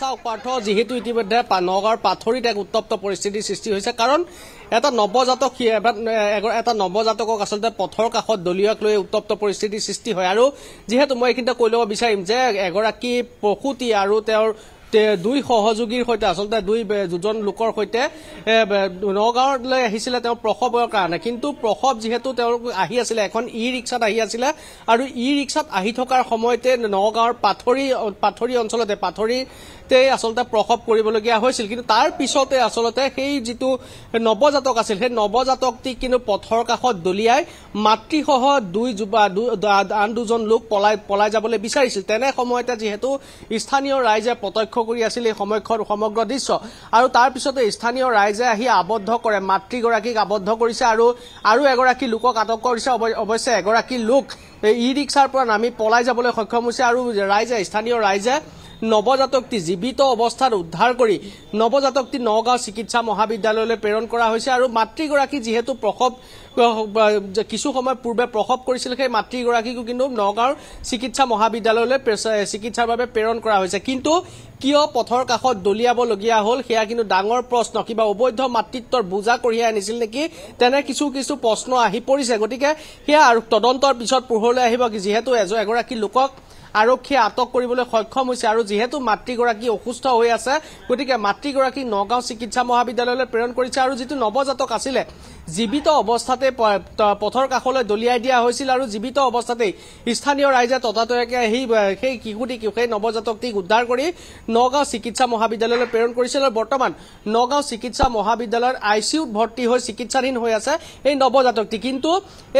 চাওক পাৰ্থ যিহেতু ইতিমধ্যে নগাঁৱৰ পাথৰিত এক উত্তপ্ত পৰিস্থিতিৰ সৃষ্টি হৈছে কাৰণ এটা নৱজাতক এটা নৱজাতকক আচলতে পথৰ কাষত দলীয়াক লৈ উত্তপ্ত পৰিস্থিতিৰ সৃষ্টি হয় আৰু যিহেতু মই এইখিনিতে কৈ ল'ব বিচাৰিম যে এগৰাকী প্ৰসূতি আৰু তেওঁৰ দুই সহযোগীৰ সৈতে আচলতে দুই দুজন লোকৰ সৈতে নগাঁৱলৈ আহিছিলে তেওঁ প্ৰসৱৰ কাৰণে কিন্তু প্ৰসৱ যিহেতু তেওঁলোক আহি আছিলে এখন ই ৰিক্সাত আহি আছিলে আৰু ই ৰিক্সাত আহি থকাৰ সময়তে নগাঁৱৰ পাথৰি পাথৰি অঞ্চলতে পাথৰীতে আচলতে প্ৰসৱ কৰিবলগীয়া হৈছিল কিন্তু তাৰ পিছতে আচলতে সেই যিটো নৱজাতক আছিল সেই নৱজাতকটি কিন্তু পথৰ কাষত দলিয়াই মাতৃসহ দুই আন দুজন লোক পলাই পলাই যাবলৈ বিচাৰিছিল তেনে সময়তে যিহেতু স্থানীয় ৰাইজে প্ৰত্যক্ষ কৰি আছিল এই সময়খন সমগ্ৰ দৃশ্য আৰু তাৰ পিছতে স্থানীয় ৰাইজে আহি আবদ্ধ কৰে মাতৃগৰাকীক আবদ্ধ কৰিছে আৰু আৰু এগৰাকী লোকক আটক কৰিছে অৱশ্যে এগৰাকী লোক ই ৰিক্সাৰ পৰা নামি পলাই যাবলৈ সক্ষম হৈছে আৰু ৰাইজে স্থানীয় ৰাইজে নৱজাতকটি জীৱিত অৱস্থাত উদ্ধাৰ কৰি নৱজাতকটি নগাঁও চিকিৎসা মহাবিদ্যালয়লৈ প্ৰেৰণ কৰা হৈছে আৰু মাতৃগৰাকী যিহেতু প্ৰসৱ কিছু সময় পূৰ্বে প্ৰসৱ কৰিছিল সেই মাতৃগৰাকীকো কিন্তু নগাঁৱৰ চিকিৎসা মহাবিদ্যালয়লৈ চিকিৎসাৰ বাবে প্ৰেৰণ কৰা হৈছে কিন্তু কিয় পথৰ কাষত দলিয়াবলগীয়া হ'ল সেয়া কিন্তু ডাঙৰ প্ৰশ্ন কিবা অবৈধ মাতৃত্বৰ বোজা কঢ়িয়াই আনিছিল নেকি তেনে কিছু কিছু প্ৰশ্ন আহি পৰিছে গতিকে সেয়া আৰু তদন্তৰ পিছত পোহৰলৈ আহিব যিহেতু এজ এগৰাকী লোকক আরক্ষী আটক করবলে সক্ষম হয়েছে আর যেহেতু মাতৃগী অসুস্থ হয়ে আছে গতি মাতৃগী নগাঁও চিকিৎসা মহাবিদ্যালয় প্রেরণ করেছে আর যদি নবজাতক আসে জীৱিত অৱস্থাতে পথৰ কাষলৈ দলিয়াই দিয়া হৈছিল আৰু জীৱিত অৱস্থাতেই স্থানীয় ৰাইজে ততাতৈয়াকৈ সেই সেই শিশুটিক সেই নৱজাতকটিক উদ্ধাৰ কৰি নগাঁও চিকিৎসা মহাবিদ্যালয়লৈ প্ৰেৰণ কৰিছিল আৰু বৰ্তমান নগাঁও চিকিৎসা মহাবিদ্যালয়ৰ আই চি ইউত ভৰ্তি হৈ চিকিৎসাধীন হৈ আছে এই নৱজাতকটি কিন্তু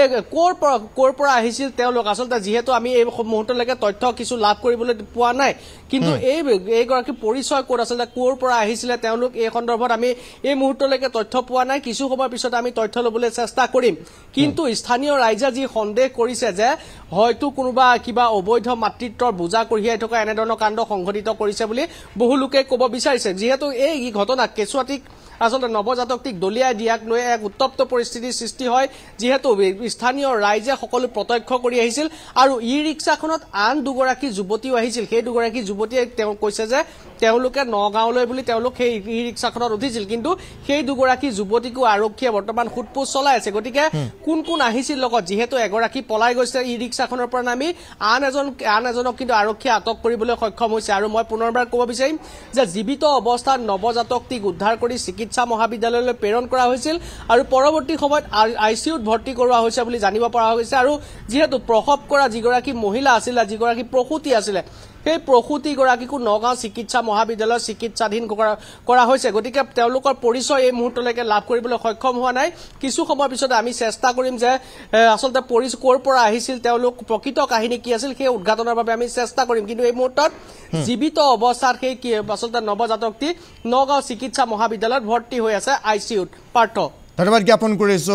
এই ক'ৰ পৰা ক'ৰ পৰা আহিছিল তেওঁলোক আচলতে যিহেতু আমি এই মুহূৰ্তলৈকে তথ্য কিছু লাভ কৰিবলৈ পোৱা নাই কিন্তু এই এইগৰাকী পৰিচয় ক'ত আচলতে ক'ৰ পৰা আহিছিলে তেওঁলোক এই সন্দৰ্ভত আমি এই মুহূৰ্তলৈকে তথ্য পোৱা নাই কিছু সময়ৰ পিছত আমি তথ্য লবলৈ চেষ্টা কৰিম কিন্তু স্থানীয় ৰাইজে যি সন্দেহ কৰিছে যে হয়তো কোনোবা কিবা অবৈধ মাতৃত্বৰ বোজা কঢ়িয়াই থকা এনেধৰণৰ কাণ্ড সংঘটিত কৰিছে বুলি বহু লোকে ক'ব বিচাৰিছে যিহেতু এই ঘটনাক কেঁচুৱাটিক আচলতে নৱজাতকটিক দলিয়াই দিয়াক লৈ এক উত্তপ্ত পৰিস্থিতিৰ সৃষ্টি হয় যিহেতু স্থানীয় ৰাইজে সকলো প্ৰত্যক্ষ কৰি আহিছিল আৰু ই ৰিক্সাখনত আন দুগৰাকী যুৱতীও আহিছিল সেই দুগৰাকী যুৱতীয়ে তেওঁ কৈছে যে তেওঁলোকে নগাঁৱলৈ বুলি তেওঁলোক সেই ই ৰিক্সাখনত উঠিছিল কিন্তু সেই দুগৰাকী যুৱতীকো আৰক্ষীয়ে বৰ্তমান সোধ পোছ চলাই আছে গতিকে কোন কোন আহিছিল লগত যিহেতু এগৰাকী পলাই গৈছে ই ৰিক্সাখনৰ পৰা নামি আন এজন আন এজনক কিন্তু আৰক্ষীয়ে আটক কৰিবলৈ সক্ষম হৈছে আৰু মই পুনৰবাৰ ক'ব বিচাৰিম যে জীৱিত অৱস্থাত নৱজাতকটিক উদ্ধাৰ কৰি চিকিৎসা চিকিৎসা মহাবিদ্যালয়লৈ প্ৰেৰণ কৰা হৈছিল আৰু পৰৱৰ্তী সময়ত আই চি ইউত ভৰ্তি কৰোৱা হৈছে বুলি জানিব পৰা হৈছে আৰু যিহেতু প্ৰসৱ কৰা যিগৰাকী মহিলা আছিলে যিগৰাকী প্ৰসূতি আছিলে সেই প্ৰসূতিগৰাকীকো নগাঁও চিকিৎসা মহাবিদ্যালয়ত চিকিৎসাধীন কৰা হৈছে গতিকে তেওঁলোকৰ পৰিচয় এই মুহূৰ্তলৈকে লাভ কৰিবলৈ সক্ষম হোৱা নাই কিছু সময়ৰ পিছতে আমি চেষ্টা কৰিম যে আচলতে পৰিচয় ক'ৰ পৰা আহিছিল তেওঁলোক প্ৰকৃত কাহিনী কি আছিল সেই উদঘাটনৰ বাবে আমি চেষ্টা কৰিম কিন্তু এই মুহূৰ্তত জীৱিত অৱস্থাত সেই আচলতে নৱজাতকটি নগাঁও চিকিৎসা মহাবিদ্যালয়ত ভৰ্তি হৈ আছে আই চি ইউত পাৰ্থ ধন্যবাদ জ্ঞাপন কৰিছো